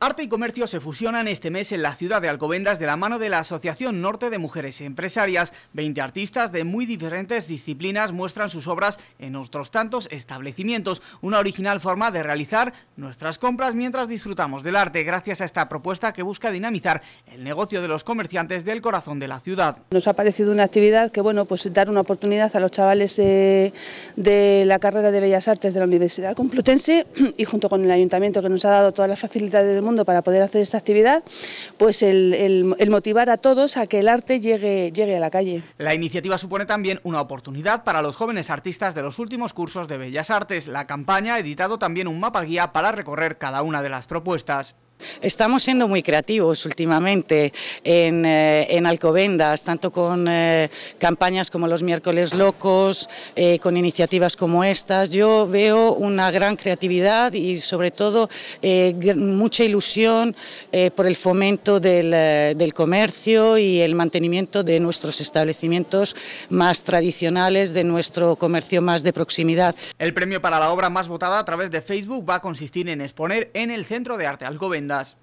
Arte y comercio se fusionan este mes en la ciudad de Alcobendas de la mano de la Asociación Norte de Mujeres Empresarias. 20 artistas de muy diferentes disciplinas muestran sus obras en nuestros tantos establecimientos. Una original forma de realizar nuestras compras mientras disfrutamos del arte, gracias a esta propuesta que busca dinamizar el negocio de los comerciantes del corazón de la ciudad. Nos ha parecido una actividad que, bueno, pues dar una oportunidad a los chavales eh, de la carrera de Bellas Artes de la Universidad Complutense y junto con el Ayuntamiento que nos ha dado todas las facilidades para poder hacer esta actividad, pues el, motivar a todos a que el arte llegue, llegue a la calle. La iniciativa supone también una oportunidad para los jóvenes artistas de los últimos cursos de Bellas Artes. La campaña ha editado también un mapa guía para recorrer cada una de las propuestas. Estamos siendo muy creativos últimamente en, eh, Alcobendas, tanto con eh, campañas como los miércoles locos, eh, con iniciativas como estas. Yo veo una gran creatividad y sobre todo mucha ilusión por el fomento del, del, comercio y el mantenimiento de nuestros establecimientos más tradicionales, de nuestro comercio más de proximidad. El premio para la obra más votada a través de Facebook va a consistir en exponer en el Centro de Arte Alcobendas that